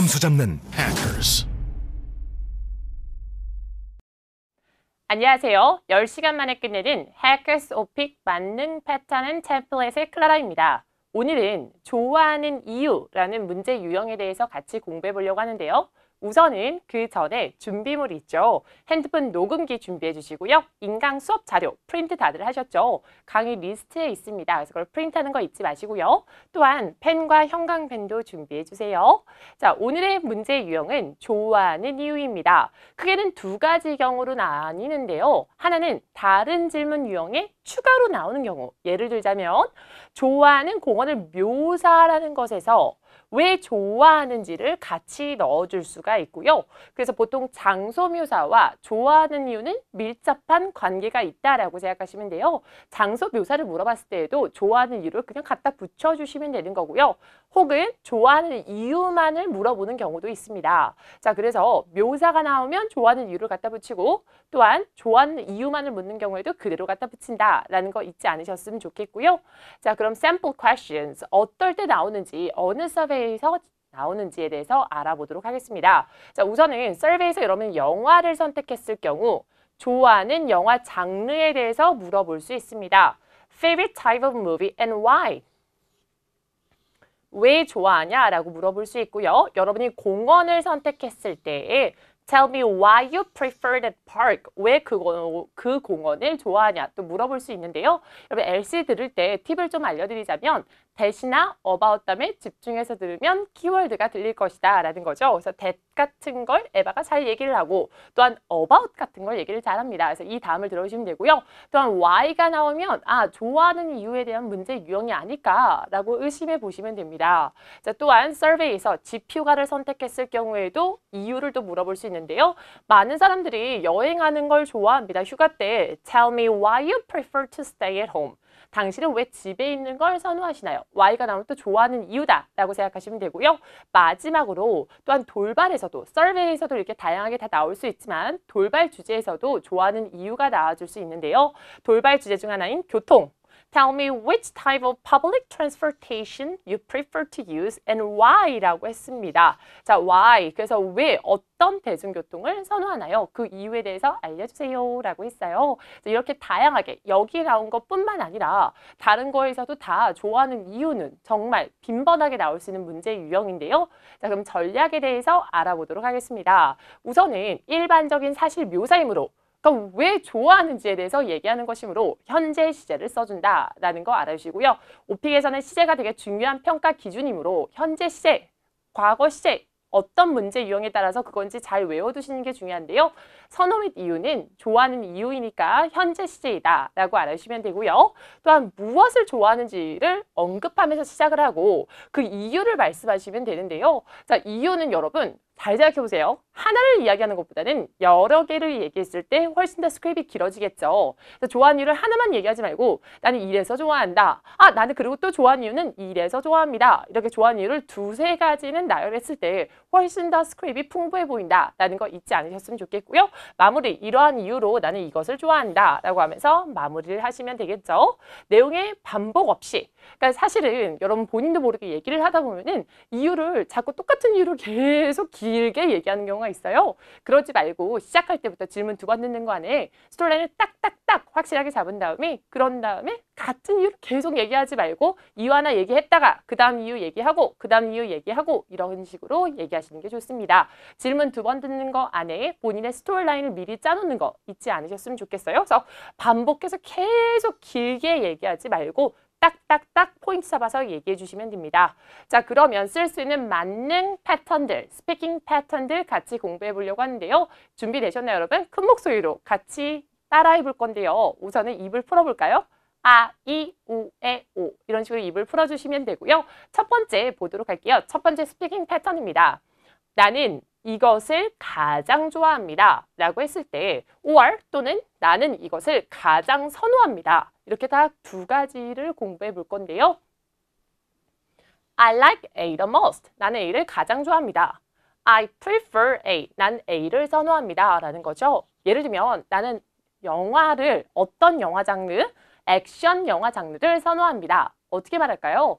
점수 잡는 h a c 안녕하세요. 10시간 만에 끝내는 Hackers o 만능 패턴은 템플릿의 클라라입니다. 오늘은 좋아하는 이유라는 문제 유형에 대해서 같이 공부해 보려고 하는데요. 우선은 그 전에 준비물 있죠. 핸드폰 녹음기 준비해 주시고요. 인강 수업 자료 프린트 다들 하셨죠. 강의 리스트에 있습니다. 그래서 그걸 프린트하는 거 잊지 마시고요. 또한 펜과 형광펜도 준비해 주세요. 자, 오늘의 문제 유형은 좋아하는 이유입니다. 크게는 두 가지 경우로 나뉘는데요. 하나는 다른 질문 유형에 추가로 나오는 경우. 예를 들자면 좋아하는 공원을 묘사라는 것에서 왜 좋아하는지를 같이 넣어줄 수가 있고요. 그래서 보통 장소 묘사와 좋아하는 이유는 밀접한 관계가 있다라고 생각하시면 돼요. 장소 묘사를 물어봤을 때에도 좋아하는 이유를 그냥 갖다 붙여주시면 되는 거고요. 혹은 좋아하는 이유만을 물어보는 경우도 있습니다. 자, 그래서 묘사가 나오면 좋아하는 이유를 갖다 붙이고 또한 좋아하는 이유만을 묻는 경우에도 그대로 갖다 붙인다라는 거 잊지 않으셨으면 좋겠고요. 자, 그럼 sample questions 어떨 때 나오는지 어느 서베 서베이에서 나오는지에 대해서 알아보도록 하겠습니다. 자, 우선은 서베이에서 여러분 영화를 선택했을 경우 좋아하는 영화 장르에 대해서 물어볼 수 있습니다. Favorite type of movie and why? 왜 좋아하냐? 라고 물어볼 수 있고요. 여러분이 공원을 선택했을 때에 Tell me why you prefer that park. 왜그그 공원을 좋아하냐? 또 물어볼 수 있는데요. 여러분, LC 들을 때 팁을 좀 알려드리자면 대시나 about 다음에 집중해서 들으면 키워드가 들릴 것이다 라는 거죠. 그래서 that 같은 걸 에바가 잘 얘기를 하고 또한 about 같은 걸 얘기를 잘합니다. 그래서 이 다음을 들어주시면 되고요. 또한 why가 나오면 아 좋아하는 이유에 대한 문제 유형이 아닐까라고 의심해 보시면 됩니다. 자, 또한 서베이에서 지표가를 선택했을 경우에도 이유를 또 물어볼 수 있는데요. 많은 사람들이 여행하는 걸 좋아합니다. 휴가 때 tell me why you prefer to stay at home. 당신은 왜 집에 있는 걸 선호하시나요? Y가 나오면 또 좋아하는 이유다 라고 생각하시면 되고요. 마지막으로 또한 돌발에서도 서베이에서도 이렇게 다양하게 다 나올 수 있지만 돌발 주제에서도 좋아하는 이유가 나와줄 수 있는데요. 돌발 주제 중 하나인 교통 Tell me which type of public transportation you prefer to use and why라고 했습니다. 자, why. 그래서 왜 어떤 대중교통을 선호하나요? 그 이유에 대해서 알려주세요. 라고 했어요. 이렇게 다양하게 여기 나온 것뿐만 아니라 다른 거에서도 다 좋아하는 이유는 정말 빈번하게 나올 수 있는 문제 유형인데요. 자, 그럼 전략에 대해서 알아보도록 하겠습니다. 우선은 일반적인 사실 묘사이므로 그러니까 왜 좋아하는지에 대해서 얘기하는 것이므로 현재 시제를 써준다라는 거 알아주시고요. 오픽에서는 시제가 되게 중요한 평가 기준이므로 현재 시제, 과거 시제 어떤 문제 유형에 따라서 그건지 잘 외워두시는 게 중요한데요. 선호 및 이유는 좋아하는 이유이니까 현재 시제이다 라고 알아주시면 되고요. 또한 무엇을 좋아하는지를 언급하면서 시작을 하고 그 이유를 말씀하시면 되는데요. 자, 이유는 여러분 잘 생각해보세요. 하나를 이야기하는 것보다는 여러 개를 얘기했을 때 훨씬 더 스크립이 길어지겠죠. 그래서 좋아하는 이유를 하나만 얘기하지 말고 나는 이래서 좋아한다. 아 나는 그리고 또 좋아하는 이유는 이래서 좋아합니다. 이렇게 좋아하는 이유를 두세 가지는 나열했을 때 훨씬 더 스크립이 풍부해 보인다. 라는 거 잊지 않으셨으면 좋겠고요. 마무리 이러한 이유로 나는 이것을 좋아한다. 라고 하면서 마무리를 하시면 되겠죠. 내용에 반복 없이 그러니까 사실은 여러분 본인도 모르게 얘기를 하다 보면은 이유를 자꾸 똑같은 이유를 계속 기 길게 얘기하는 경우가 있어요. 그러지 말고 시작할 때부터 질문 두 번 듣는 거 안에 스토리라인을 딱딱딱 확실하게 잡은 다음에 그런 다음에 같은 이유를 계속 얘기하지 말고 이유 하나 얘기했다가 그 다음 이유 얘기하고 그 다음 이유 얘기하고 이런 식으로 얘기하시는 게 좋습니다. 질문 두 번 듣는 거 안에 본인의 스토리라인을 미리 짜놓는 거 잊지 않으셨으면 좋겠어요. 그래서 반복해서 계속 길게 얘기하지 말고 딱딱딱 포인트 잡아서 얘기해 주시면 됩니다. 자 그러면 쓸 수 있는 만능 패턴들, 스피킹 패턴들 같이 공부해 보려고 하는데요. 준비되셨나요 여러분? 큰 목소리로 같이 따라해 볼 건데요. 우선은 입을 풀어볼까요? 아, 이, 우, 에, 오 이런 식으로 입을 풀어주시면 되고요. 첫 번째 보도록 할게요. 첫 번째 스피킹 패턴입니다. 나는 이것을 가장 좋아합니다 라고 했을 때 or 또는 나는 이것을 가장 선호합니다. 이렇게 딱 두 가지를 공부해 볼 건데요. I like A the most. 나는 A를 가장 좋아합니다. I prefer A. 난 A를 선호합니다. 라는 거죠. 예를 들면 나는 영화를 어떤 영화 장르? 액션 영화 장르를 선호합니다. 어떻게 말할까요?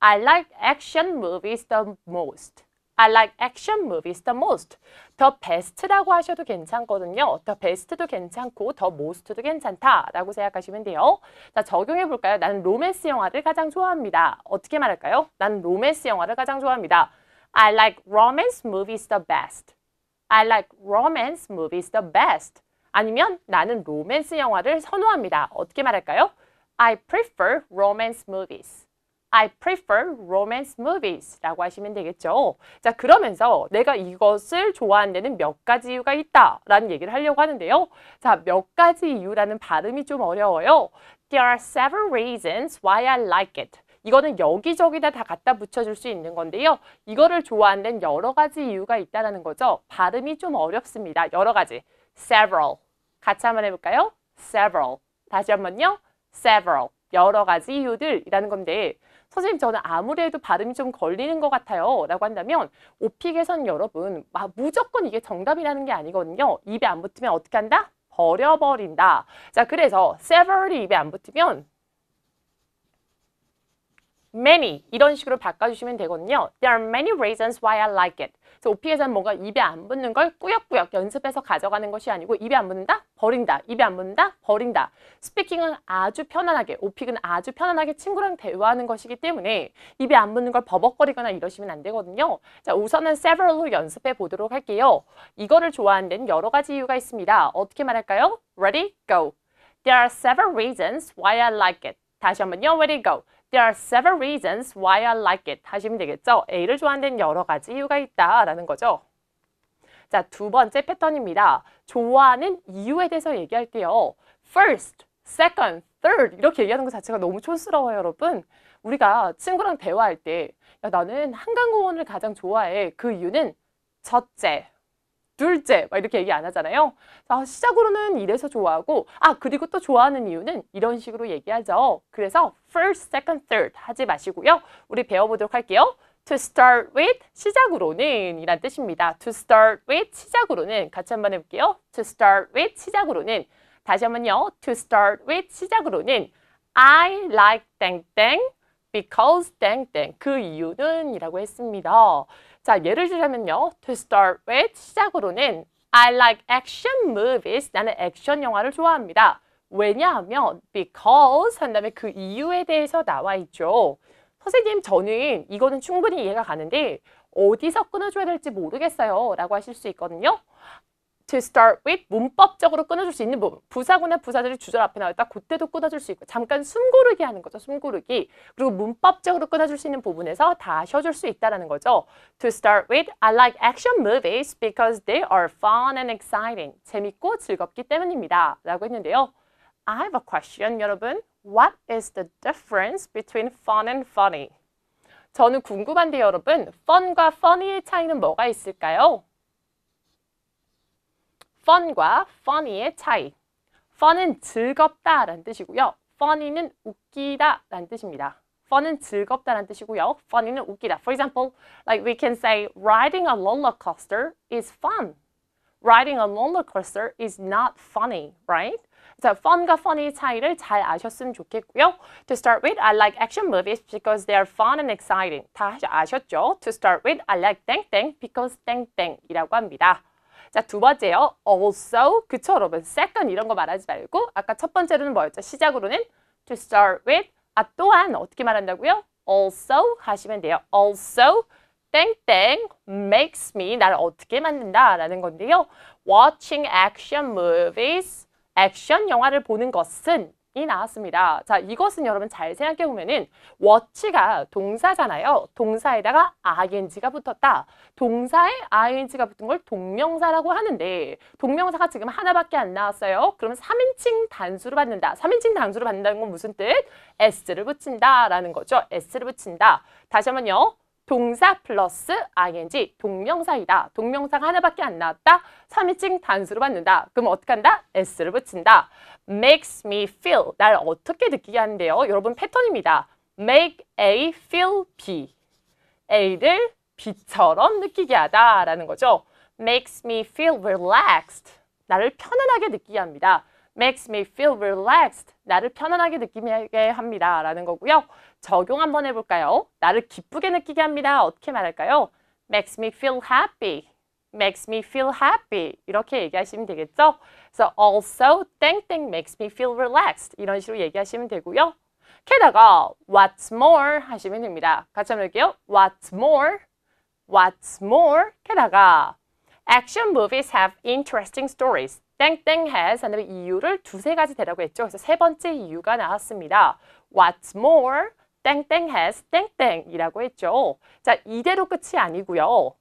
I like action movies the most. I like action movies the most. 더 best라고 하셔도 괜찮거든요. 더 best도 괜찮고 더 most도 괜찮다라고 생각하시면 돼요. 자, 적용해 볼까요? 나는 로맨스 영화를 가장 좋아합니다. 어떻게 말할까요? 나는 로맨스 영화를 가장 좋아합니다. I like romance movies the best. I like romance movies the best. 아니면 나는 로맨스 영화를 선호합니다. 어떻게 말할까요? I prefer romance movies. I prefer romance movies 라고 하시면 되겠죠. 자 그러면서 내가 이것을 좋아하는 데는 몇 가지 이유가 있다 라는 얘기를 하려고 하는데요. 자 몇 가지 이유라는 발음이 좀 어려워요. There are several reasons why I like it. 이거는 여기저기다 다 갖다 붙여줄 수 있는 건데요. 이거를 좋아하는 데는 여러 가지 이유가 있다는 거죠. 발음이 좀 어렵습니다. 여러 가지. several. 같이 한번 해볼까요? several. 다시 한번요. several. 여러 가지 이유들이라는 건데 선생님 저는 아무래도 발음이 좀 걸리는 것 같아요 라고 한다면 오픽 에선 여러분 아, 무조건 이게 정답이라는 게 아니거든요 입에 안 붙으면 어떻게 한다? 버려버린다 자 그래서 s e v e r a l y 입에 안 붙으면 many 이런 식으로 바꿔주시면 되거든요. There are many reasons why I like it. 그래서 오피에서는 뭔가 입에 안 붙는 걸 꾸역꾸역 연습해서 가져가는 것이 아니고 입에 안 붙는다? 버린다. 입에 안 붙는다? 버린다. 스피킹은 아주 편안하게, 오픽은 아주 편안하게 친구랑 대화하는 것이기 때문에 입에 안 붙는 걸 버벅거리거나 이러시면 안 되거든요. 자, 우선은 several로 연습해 보도록 할게요. 이거를 좋아하는 데는 여러 가지 이유가 있습니다. 어떻게 말할까요? Ready? Go. There are several reasons why I like it. 다시 한번요. Ready? Go. There are several reasons why I like it 하시면 되겠죠. A를 좋아하는 여러 가지 이유가 있다라는 거죠. 자, 두 번째 패턴입니다. 좋아하는 이유에 대해서 얘기할게요. First, second, third 이렇게 얘기하는 것 자체가 너무 촌스러워요, 여러분. 우리가 친구랑 대화할 때 야, 나는 한강공원을 가장 좋아해. 그 이유는 첫째, 둘째 막 이렇게 얘기 안 하잖아요. 자, 아, 시작으로는 이래서 좋아하고 아 그리고 또 좋아하는 이유는 이런 식으로 얘기하죠. 그래서 first, second, third 하지 마시고요. 우리 배워보도록 할게요. To start with 시작으로는 이란 뜻입니다. To start with 시작으로는 같이 한번 해볼게요. To start with 시작으로는 다시 한번요. To start with 시작으로는 I like 땡땡 because 땡땡 그 이유는 이라고 했습니다. 자, 예를 들자면요. To start with 시작으로는 I like action movies. 나는 액션 영화를 좋아합니다. 왜냐하면 because 한 다음에 그 이유에 대해서 나와 있죠. 선생님 저는 이거는 충분히 이해가 가는데 어디서 끊어줘야 될지 모르겠어요 라고 하실 수 있거든요. to start with 문법적으로 끊어줄 수 있는 부분 부사구나 부사절이 주절 앞에 나와 있다 그때도 끊어줄 수 있고 잠깐 숨고르기 하는 거죠 숨고르기 그리고 문법적으로 끊어줄 수 있는 부분에서 다 쉬어줄 수 있다는 거죠 to start with I like action movies because they are fun and exciting 재밌고 즐겁기 때문입니다 라고 했는데요 I have a question 여러분 What is the difference between fun and funny? 저는 궁금한데 여러분 fun과 funny의 차이는 뭐가 있을까요? fun과 funny의 차이. fun은 즐겁다 라는 뜻이고요. funny는 웃기다 라는 뜻입니다. fun은 즐겁다는 뜻이고요. funny는 웃기다. For example, like we can say riding a roller coaster is fun. Riding a roller coaster is not funny, right? 자, fun과 f u n n y 차이를 잘 아셨으면 좋겠고요. To start with, I like action movies because they are fun and exciting. 다 아셨죠? To start with, I like 땡땡 because 땡땡이라고 합니다. 자, 두 번째요. also, 그처럼, second 이런 거 말하지 말고 아까 첫 번째로는 뭐였죠? 시작으로는 to start with, 아 또한 어떻게 말한다고요? also 하시면 돼요. also 땡땡 makes me 나를 어떻게 만든다 라는 건데요. watching action movies, 액션 영화를 보는 것은 이 나왔습니다. 자, 이것은 여러분 잘 생각해 보면은 워치가 동사잖아요. 동사에다가 ing가 붙었다. 동사에 ing가 붙은 걸 동명사라고 하는데 동명사가 지금 하나밖에 안 나왔어요. 그러면 3인칭 단수로 받는다. 3인칭 단수로 받는다는 건 무슨 뜻? s를 붙인다라는 거죠. s를 붙인다. 다시 한번요. 동사 플러스 ing 동명사이다. 동명사가 하나밖에 안 나왔다. 3인칭 단수로 받는다. 그럼 어떡 한다? s를 붙인다. makes me feel 날 어떻게 느끼게 하는데요. 여러분 패턴입니다. make A feel B A를 B처럼 느끼게 하다라는 거죠. makes me feel relaxed 나를 편안하게 느끼게 합니다. makes me feel relaxed. 나를 편안하게 느끼게 합니다. 라는 거고요. 적용 한번 해볼까요? 나를 기쁘게 느끼게 합니다. 어떻게 말할까요? makes me feel happy. makes me feel happy. 이렇게 얘기하시면 되겠죠? 그래서 also 땡땡 makes me feel relaxed. 이런 식으로 얘기하시면 되고요. 게다가 what's more 하시면 됩니다. 같이 한번 할게요. what's more, what's more 게다가 action movies have interesting stories. 땡땡 has 한 그 다음에 이유를 두세 가지 대라고 했죠. 그래서 세 번째 이유가 나왔습니다. What's more, 땡땡 has 땡땡이라고 했죠. 자, 이대로 끝이 아니고요.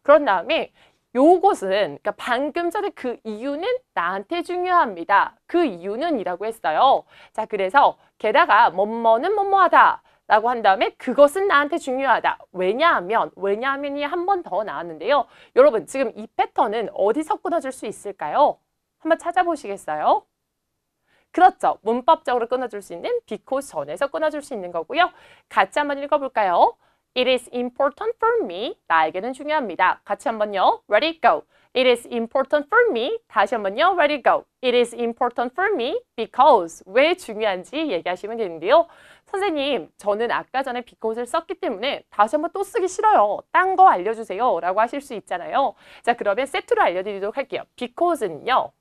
그런 다음에 요것은 그러니까 방금 전에 그 이유는 나한테 중요합니다. 그 이유는 이라고 했어요. 자, 그래서 게다가 뭐뭐는 뭐뭐하다. 라고 한 다음에 그것은 나한테 중요하다. 왜냐하면, 왜냐하면이 한 번 더 나왔는데요. 여러분 지금 이 패턴은 어디서 끊어질 수 있을까요? 한번 찾아보시겠어요? 그렇죠. 문법적으로 끊어줄 수 있는 because 전에서 끊어줄 수 있는 거고요. 같이 한번 읽어볼까요? It is important for me. 나에게는 중요합니다. 같이 한번요. Ready, go. It is important for me. 다시 한번요. Let it go. It is important for me because 왜 중요한지 얘기하시면 되는데요. 선생님, 저는 아까 전에 because를 썼기 때문에 다시 한번 또 쓰기 싫어요. 딴 거 알려주세요. 라고 하실 수 있잖아요. 자, 그러면 세트로 알려드리도록 할게요. because는요.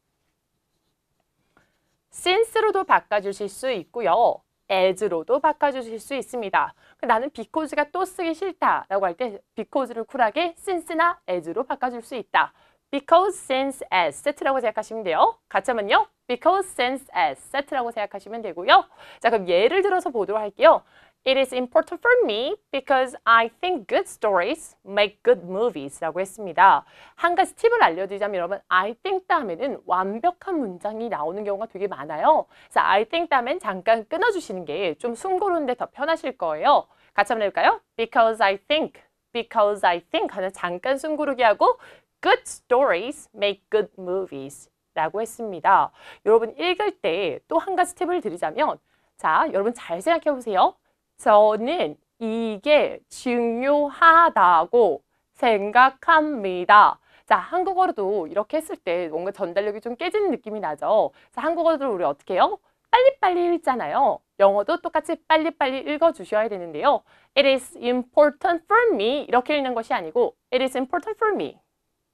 since로도 바꿔주실 수 있고요. as로도 바꿔주실 수 있습니다. 나는 because가 또 쓰기 싫다라고 할 때 because를 쿨하게 since나 as로 바꿔줄 수 있다. because since as 세트라고 생각하시면 돼요. 가점은요. because since as 세트라고 생각하시면 되고요. 자, 그럼 예를 들어서 보도록 할게요. It is important for me because I think good stories make good movies 라고 했습니다. 한 가지 팁을 알려드리자면 여러분 I think 다음에는 완벽한 문장이 나오는 경우가 되게 많아요. 그래서 I think 다음엔 잠깐 끊어주시는 게 좀 숨고르는데 더 편하실 거예요. 같이 한번 해볼까요? Because I think, because I think 하는 잠깐 숨고르게 하고 Good stories make good movies 라고 했습니다. 여러분 읽을 때 또 한 가지 팁을 드리자면 자, 여러분 잘 생각해 보세요. 저는 이게 중요하다고 생각합니다. 자, 한국어로도 이렇게 했을 때 뭔가 전달력이 좀 깨지는 느낌이 나죠. 자, 한국어도 우리 어떻게 해요? 빨리빨리 읽잖아요. 영어도 똑같이 빨리빨리 읽어주셔야 되는데요. It is important for me 이렇게 읽는 것이 아니고 It is important for me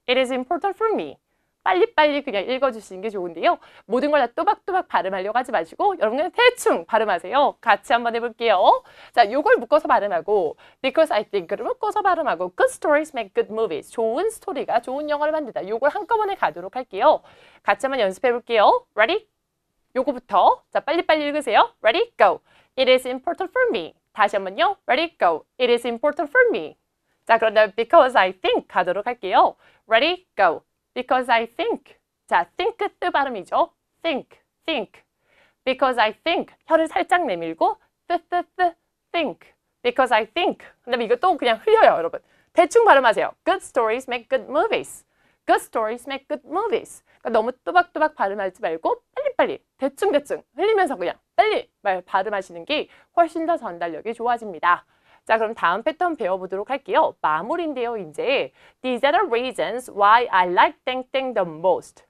It is important for me. 빨리빨리 그냥 읽어주시는 게 좋은데요. 모든 걸 다 또박또박 발음하려고 하지 마시고 여러분 은 대충 발음하세요. 같이 한번 해볼게요. 자, 요걸 묶어서 발음하고 because I think를 묶어서 발음하고 good stories make good movies. 좋은 스토리가 좋은 영화를 만든다. 요걸 한꺼번에 가도록 할게요. 같이 한번 연습해볼게요. Ready? 요거부터 자 빨리빨리 읽으세요. Ready? Go. It is important for me. 다시 한번요. Ready? Go. It is important for me. 자, 그런 데 because I think 가도록 할게요. Ready? Go. Because I think. 자, think 뜨 발음이죠. think, think. Because I think. 혀를 살짝 내밀고 뜨뜨뜨 think. Because I think. 근데 이거 또 그냥 흘려요, 여러분. 대충 발음하세요. Good stories make good movies. Good stories make good movies. 그러니까 너무 또박또박 발음하지 말고 빨리빨리 대충대충 흘리면서 그냥 빨리 발음하시는 게 훨씬 더 전달력이 좋아집니다. 자, 그럼 다음 패턴 배워보도록 할게요. 마무리인데요, 이제. These are the reasons why I like 땡땡 the most.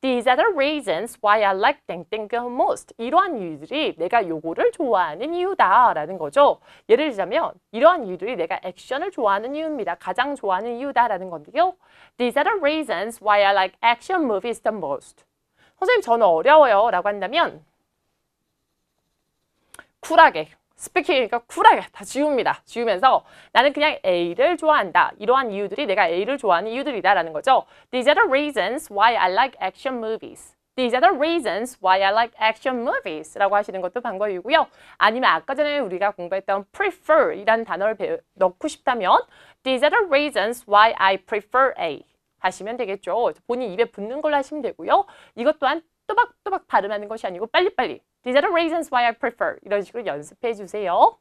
These are the reasons why I like 땡땡 the most. 이러한 이유들이 내가 요거를 좋아하는 이유다라는 거죠. 예를 들자면 이러한 이유들이 내가 액션을 좋아하는 이유입니다. 가장 좋아하는 이유다라는 건데요. These are the reasons why I like action movies the most. 선생님 저는 어려워요 라고 한다면 쿨하게 스피킹이니까 쿨하게 다 지웁니다. 지우면서 나는 그냥 A를 좋아한다. 이러한 이유들이 내가 A를 좋아하는 이유들이다 라는 거죠. These are the reasons why I like action movies. These are the reasons why I like action movies 라고 하시는 것도 방법이고요. 아니면 아까 전에 우리가 공부했던 prefer 이라 단어를 배우, 넣고 싶다면 These are the reasons why I prefer A 하시면 되겠죠. 본인 입에 붙는 걸로 하시면 되고요. 이것 또한 또박또박 발음하는 것이 아니고 빨리빨리 These are the reasons why I prefer. 이런 식으로 연습해 주세요.